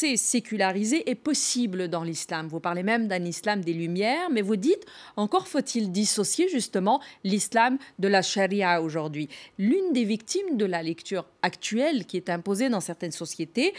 c'est sécularisé, est possible dans l'islam. Vous parlez même d'un islam des Lumières, mais vous dites, encore faut-il dissocier justement l'islam de la charia aujourd'hui. L'une des victimes de la lecture actuelle qui est imposée dans certaines sociétés,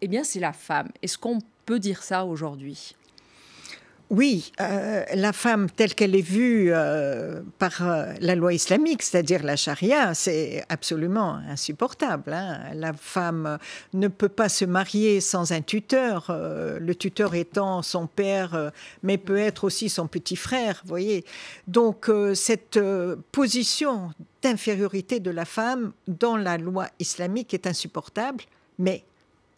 eh bien, c'est la femme. Est-ce qu'on peut dire ça aujourd'hui oui, euh, la femme telle qu'elle est vue euh, par euh, la loi islamique, c'est-à-dire la charia, c'est absolument insupportable. Hein. La femme ne peut pas se marier sans un tuteur, le tuteur étant son père, mais peut être aussi son petit frère, voyez. Donc cette position d'infériorité de la femme dans la loi islamique est insupportable, mais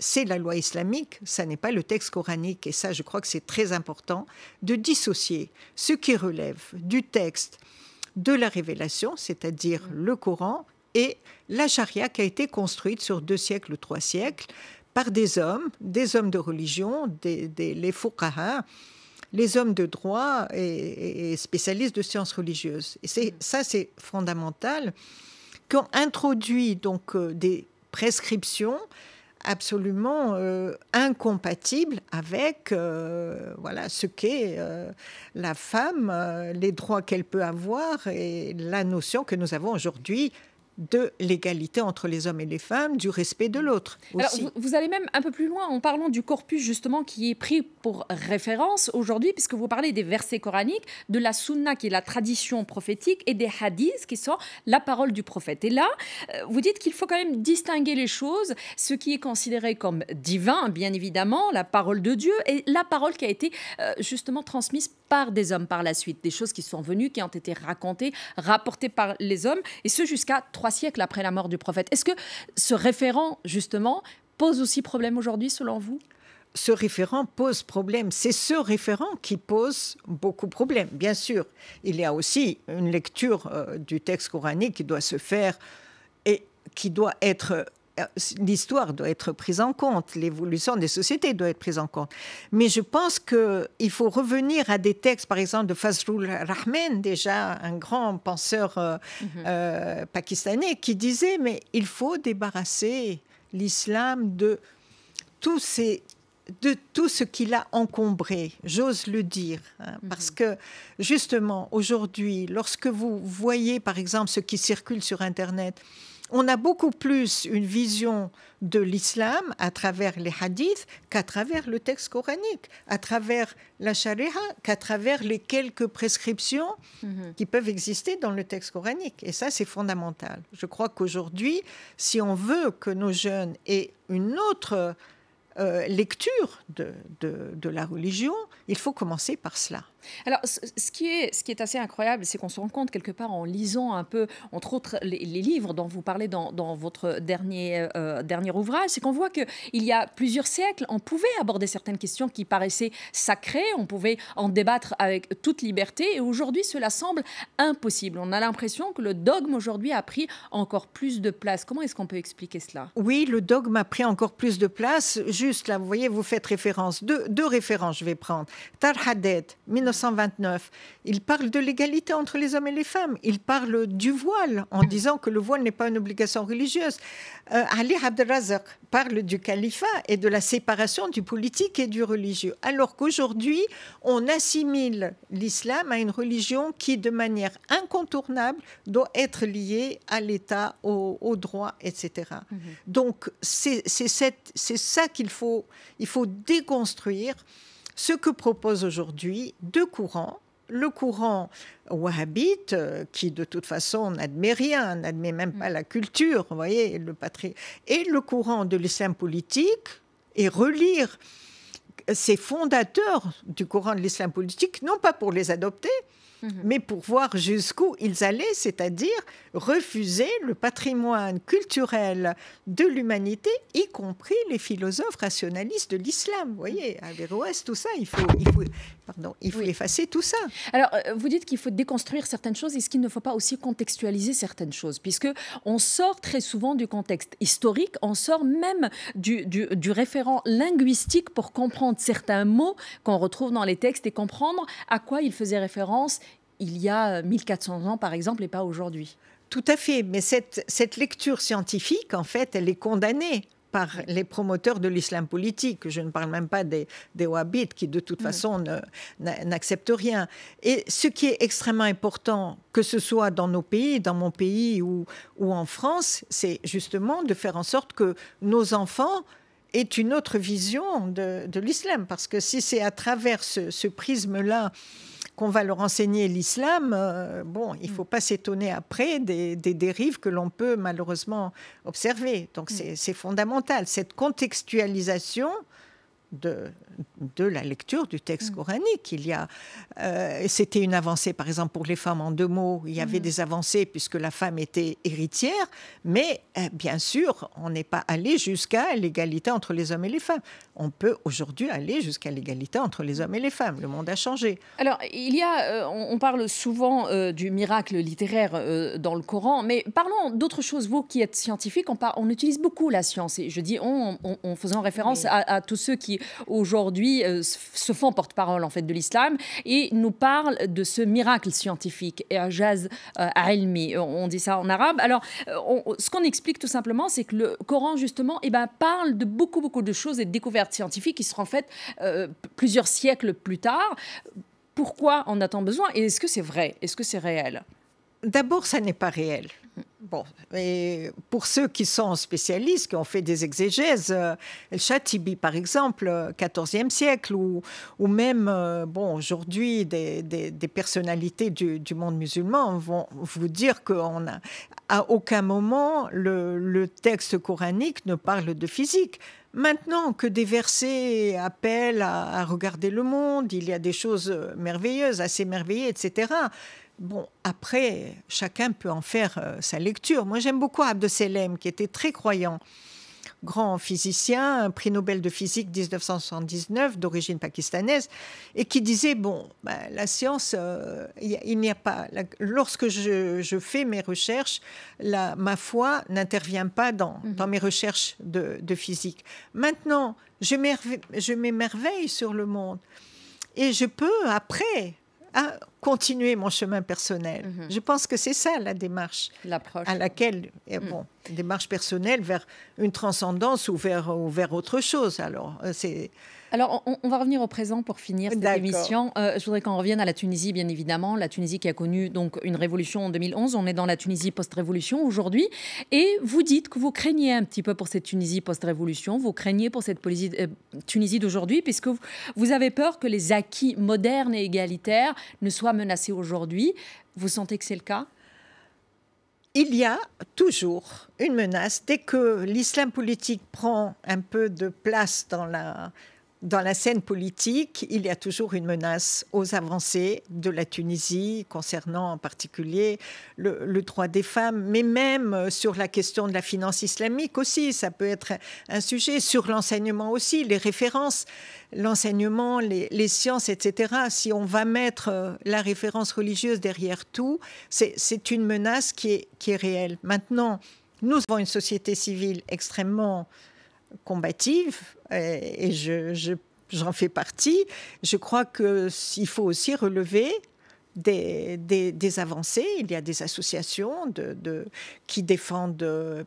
c'est la loi islamique, ça n'est pas le texte coranique, et ça je crois que c'est très important, de dissocier ce qui relève du texte de la révélation, c'est-à-dire le Coran, et la charia qui a été construite sur deux siècles, trois siècles, par des hommes, des hommes de religion, des, des les fuqaha, les hommes de droit et, spécialistes de sciences religieuses. Et ça, c'est fondamental, qui introduit donc euh, des prescriptions absolument euh, incompatible avec euh, voilà ce qu'est euh, la femme, les droits qu'elle peut avoir et la notion que nous avons aujourd'hui de l'égalité entre les hommes et les femmes, du respect de l'autre. Vous, vous, allez même un peu plus loin en parlant du corpus justement qui est pris pour référence aujourd'hui, puisque vous parlez des versets coraniques, de la sunna qui est la tradition prophétique et des hadiths qui sont la parole du prophète. Et là, euh, vous dites qu'il faut quand même distinguer les choses, ce qui est considéré comme divin, bien évidemment, la parole de Dieu et la parole qui a été euh, justement transmise par des hommes par la suite, des choses qui sont venues, qui ont été racontées, rapportées par les hommes, et ce jusqu'à trois siècles après la mort du prophète. Est-ce que ce référent, justement, pose aussi problème aujourd'hui, selon vous ce référent pose problème. C'est ce référent qui pose beaucoup de problèmes, bien sûr. Il y a aussi une lecture euh, du texte coranique qui doit se faire et qui doit être euh, l'histoire doit être prise en compte, l'évolution des sociétés doit être prise en compte. Mais je pense qu'il faut revenir à des textes, par exemple de Fazlur Rahman, déjà un grand penseur euh, mhm. euh, pakistanais, qui disait, mais il faut débarrasser l'islam de, tout ce qu'il a encombré, j'ose le dire, hein. mhm. parce que justement, aujourd'hui, lorsque vous voyez, par exemple, ce qui circule sur Internet, on a beaucoup plus une vision de l'islam à travers les hadiths qu'à travers le texte coranique, à travers la charia, qu'à travers les quelques prescriptions mhm. qui peuvent exister dans le texte coranique. Et ça, c'est fondamental. Je crois qu'aujourd'hui, si on veut que nos jeunes aient une autre euh, lecture de la religion, il faut commencer par cela. Alors, ce qui est, assez incroyable, c'est qu'on se rend compte quelque part en lisant un peu, entre autres, les, livres dont vous parlez dans, votre euh, dernier, ouvrage, c'est qu'on voit qu'il y a plusieurs siècles, on pouvait aborder certaines questions qui paraissaient sacrées, on pouvait en débattre avec toute liberté, et aujourd'hui, cela semble impossible. On a l'impression que le dogme aujourd'hui a pris encore plus de place. Comment est-ce qu'on peut expliquer cela Oui, le dogme a pris encore plus de place. Juste là, vous voyez, vous faites référence, deux, références, je vais prendre. Tarhadet, 129. Il parle de l'égalité entre les hommes et les femmes. Il parle du voile en disant que le voile n'est pas une obligation religieuse. Euh, Ali Abdelrazak parle du califat et de la séparation du politique et du religieux. Alors qu'aujourd'hui, on assimile l'islam à une religion qui, de manière incontournable, doit être liée à l'État, au, droit, etc. Mm-hmm. Donc c'est ça qu'il faut déconstruire ce que proposent aujourd'hui deux courants le courant wahhabite, euh, qui de toute façon n'admet rien, n'admet même pas mm. la culture, vous voyez, le patri... et le courant de l'islam politique, et relire ces fondateurs du courant de l'islam politique, non pas pour les adopter, Mhm. mais pour voir jusqu'où ils allaient, c'est-à-dire refuser le patrimoine culturel de l'humanité, y compris les philosophes rationalistes de l'islam. Vous voyez, mhm. Averroès, tout ça, il faut, il faut, pardon, il faut effacer tout ça. Alors, euh, vous dites qu'il faut déconstruire certaines choses. Est-ce qu'il ne faut pas aussi contextualiser certaines choses Puisque on sort très souvent du contexte historique, on sort même du, du, du référent linguistique pour comprendre certains mots qu'on retrouve dans les textes et comprendre à quoi ils faisaient référence il y a 1400 euh, ans, par exemple, et pas aujourd'hui. Tout à fait, mais cette, cette lecture scientifique, en fait, elle est condamnée par les promoteurs de l'islam politique. Je ne parle même pas des, des Wahhabites qui, de toute mm. façon, n'acceptent rien. Et ce qui est extrêmement important, que ce soit dans nos pays, dans mon pays ou, ou en France, c'est justement de faire en sorte que nos enfants aient une autre vision de, l'islam. Parce que si c'est à travers ce prisme-là qu'on va leur enseigner l'islam, euh, bon, il ne faut pas s'étonner après des, dérives que l'on peut malheureusement observer. Donc c'est fondamental, cette contextualisation de, de, la lecture du texte mm. coranique. Il y a, euh, c'était une avancée, par exemple, pour les femmes en deux mots. Il y avait mm. des avancées puisque la femme était héritière, mais euh, bien sûr, on n'est pas allé jusqu'à l'égalité entre les hommes et les femmes on peut aujourd'hui aller jusqu'à l'égalité entre les hommes et les femmes. Le monde a changé. Alors, il y a, euh, on, parle souvent euh, du miracle littéraire euh, dans le Coran, mais parlons d'autres choses. Vous qui êtes scientifique, on, utilise beaucoup la science, et je dis on, faisant référence à, tous ceux qui aujourd'hui se font porte-parole en fait de l'islam et nous parlent de ce miracle scientifique, et à elmi on dit ça en arabe. Alors, ce qu'on explique tout simplement, c'est que le Coran justement, eh ben, parle de beaucoup beaucoup de choses et de découvertes scientifique qui sera en fait euh, plusieurs siècles plus tard. Pourquoi en a-t-on besoin et est-ce que c'est vrai Est-ce que c'est réel D'abord, ça n'est pas réel. Bon, et pour ceux qui sont spécialistes, qui ont fait des exégèses, euh, El Chatibi par exemple, 14e siècle, ou, même euh, bon, aujourd'hui, des, personnalités du, monde musulman vont vous dire à aucun moment le texte coranique ne parle de physique. Maintenant que des versets appellent à, regarder le monde, il y a des choses euh, merveilleuses, à s'émerveiller, etc. Bon, après, chacun peut en faire euh, sa lecture. Moi, j'aime beaucoup Abdeselem, qui était très croyant grand physicien, prix Nobel de physique 1979 d'origine pakistanaise, et qui disait, bon, ben, la science, euh, il n'y a pas, lorsque je, fais mes recherches, ma foi n'intervient pas dans, mhm. mes recherches de, physique. Maintenant, je m'émerveille sur le monde et je peux, après, ah, continuer mon chemin personnel. Mhm. Je pense que c'est ça la démarche à laquelle, euh, mhm. bon, démarche personnelle vers une transcendance ou vers, vers autre chose. Alors, euh, c'est. Alors, on, va revenir au présent pour finir cette émission. Euh, je voudrais qu'on revienne à la Tunisie, bien évidemment. La Tunisie qui a connu donc une révolution en 2011. On est dans la Tunisie post-révolution aujourd'hui. Et vous dites que vous craignez un petit peu pour cette Tunisie post-révolution. Vous craignez pour cette Tunisie d'aujourd'hui, puisque vous avez peur que les acquis modernes et égalitaires ne soient menacé aujourd'hui. Vous sentez que c'est le cas il y a toujours une menace. Dès que l'islam politique prend un peu de place dans la, dans la scène politique, il y a toujours une menace aux avancées de la Tunisie concernant en particulier le, droit des femmes, mais même euh, sur la question de la finance islamique aussi, ça peut être un sujet, sur l'enseignement aussi, les références, l'enseignement, les, sciences, etc. Si on va mettre euh, la référence religieuse derrière tout, c'est une menace qui est réelle. Maintenant, nous avons une société civile extrêmement combative, et, je, j'en fais partie. Je crois qu'il faut aussi relever des, des, avancées. Il y a des associations de, de qui défendent,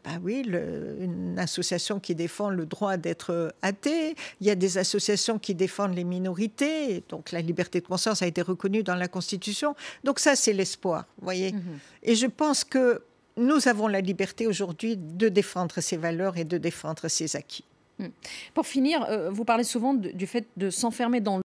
bah oui, le, une association qui défend le droit d'être athée. Il y a des associations qui défendent les minorités. Donc la liberté de conscience a été reconnue dans la Constitution. Donc ça, c'est l'espoir, voyez. Mmh et je pense que nous avons la liberté aujourd'hui de défendre ces valeurs et de défendre ces acquis. Hmm. Pour finir, euh, vous parlez souvent du fait de s'enfermer dans le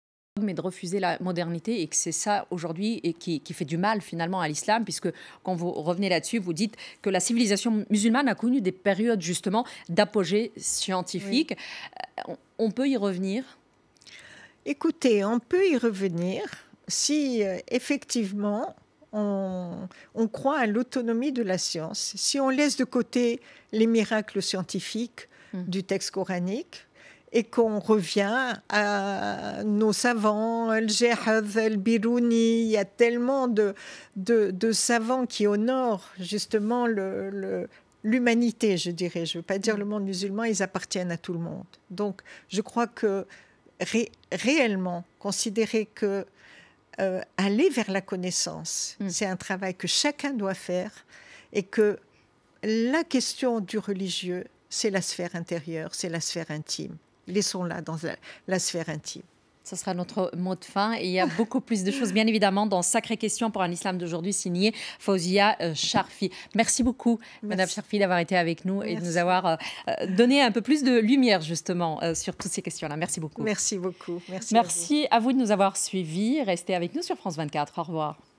et de refuser la modernité et que c'est ça aujourd'hui et qui, fait du mal finalement à l'islam puisque quand vous revenez là-dessus vous dites que la civilisation musulmane a connu des périodes justement d'apogée scientifique euh, on, peut y revenir écoutez on peut y revenir si euh, effectivement on, croit à l'autonomie de la science. Si on laisse de côté les miracles scientifiques hmm. du texte coranique, et qu'on revient à nos savants, al jahd Al-Biruni, il y a tellement de, savants qui honorent justement l'humanité, je dirais. Je ne veux pas dire hmm. le monde musulman, ils appartiennent à tout le monde. Donc je crois que réellement, considérer que euh, aller vers la connaissance. Mm. C'est un travail que chacun doit faire et que la question du religieux, c'est la sphère intérieure, c'est la sphère intime. Laissons-la dans la sphère intime. Ce sera notre mot de fin. Et il y a beaucoup plus de choses, bien évidemment, dans Sacrées question pour un islam d'aujourd'hui, signé Fauzia euh, Sharfi. Merci beaucoup, Madame Sharfi, d'avoir été avec nous et de nous avoir euh, euh, donné un peu plus de lumière, justement, sur toutes ces questions-là. Merci beaucoup. Merci beaucoup. Merci, Merci à, vous. à vous de nous avoir suivis. Restez avec nous sur France 24. Au revoir.